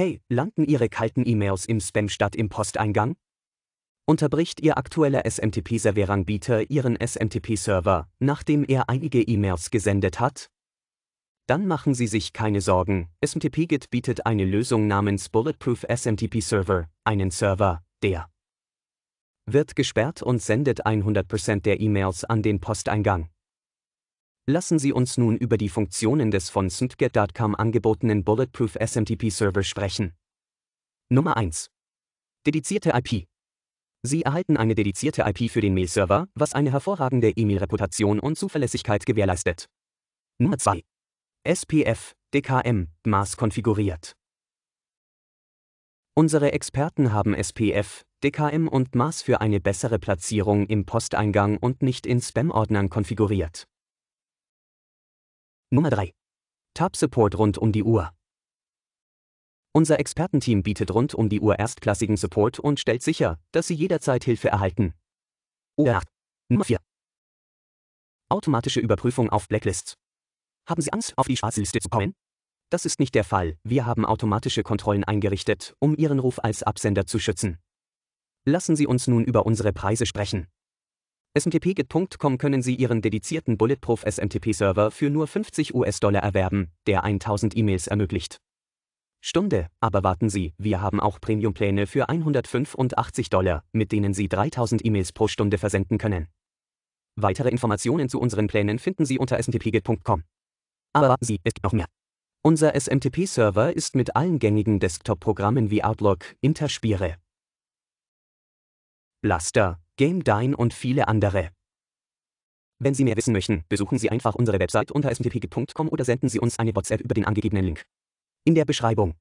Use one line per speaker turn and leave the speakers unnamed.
Hey, landen Ihre kalten E-Mails im Spam statt im Posteingang? Unterbricht Ihr aktueller SMTP-Serveranbieter Ihren SMTP-Server, nachdem er einige E-Mails gesendet hat? Dann machen Sie sich keine Sorgen, SMTP-Git bietet eine Lösung namens Bulletproof SMTP Server, einen Server, der wird gesperrt und sendet 100% der E-Mails an den Posteingang. Lassen Sie uns nun über die Funktionen des von Sndget.com angebotenen Bulletproof SMTP-Server sprechen. Nummer 1. Dedizierte IP. Sie erhalten eine dedizierte IP für den Mail-Server, was eine hervorragende E-Mail-Reputation und Zuverlässigkeit gewährleistet. Nummer 2. SPF, DKM, Maß konfiguriert. Unsere Experten haben SPF, DKM und Maß für eine bessere Platzierung im Posteingang und nicht in Spam-Ordnern konfiguriert. Nummer 3. Tab Support rund um die Uhr. Unser Expertenteam bietet rund um die Uhr erstklassigen Support und stellt sicher, dass Sie jederzeit Hilfe erhalten. Uhr 8 Nummer 4. Automatische Überprüfung auf Blacklists. Haben Sie Angst, auf die Schwarzliste zu kommen? Das ist nicht der Fall, wir haben automatische Kontrollen eingerichtet, um Ihren Ruf als Absender zu schützen. Lassen Sie uns nun über unsere Preise sprechen. SMTP.com können Sie Ihren dedizierten Bulletproof SMTP-Server für nur 50 US-Dollar erwerben, der 1000 E-Mails ermöglicht. Stunde, aber warten Sie, wir haben auch Premium-Pläne für 185 Dollar, mit denen Sie 3000 E-Mails pro Stunde versenden können. Weitere Informationen zu unseren Plänen finden Sie unter smtpget.com. Aber warten Sie, es gibt noch mehr. Unser SMTP-Server ist mit allen gängigen Desktop-Programmen wie Outlook, Interspire, Blaster, GameDine und viele andere. Wenn Sie mehr wissen möchten, besuchen Sie einfach unsere Website unter smtp.com oder senden Sie uns eine WhatsApp über den angegebenen Link. In der Beschreibung.